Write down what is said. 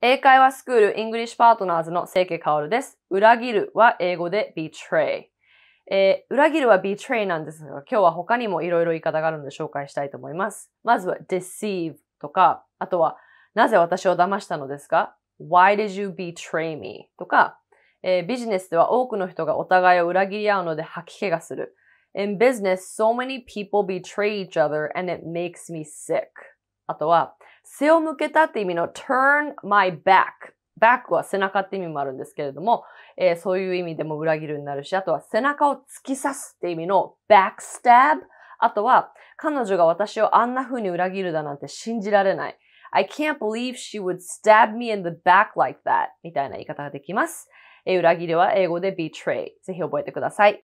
英会話スクール English Partners の清家薫です。裏切るは英語で betray。えー、裏切るは betray なんですが、今日は他にもいろいろ言い方があるので紹介したいと思います。まずは deceive とか、あとはなぜ私を騙したのですか ?Why did you betray me? とか、えー、ビジネスでは多くの人がお互いを裏切り合うので吐き気がする。In business, so many people betray each other and it makes me sick. あとは、背を向けたって意味の turn my back。back は背中って意味もあるんですけれども、えー、そういう意味でも裏切るになるし、あとは背中を突き刺すって意味の backstab。あとは、彼女が私をあんな風に裏切るだなんて信じられない。I can't believe she would stab me in the back like that みたいな言い方ができます。えー、裏切りは英語で betray。ぜひ覚えてください。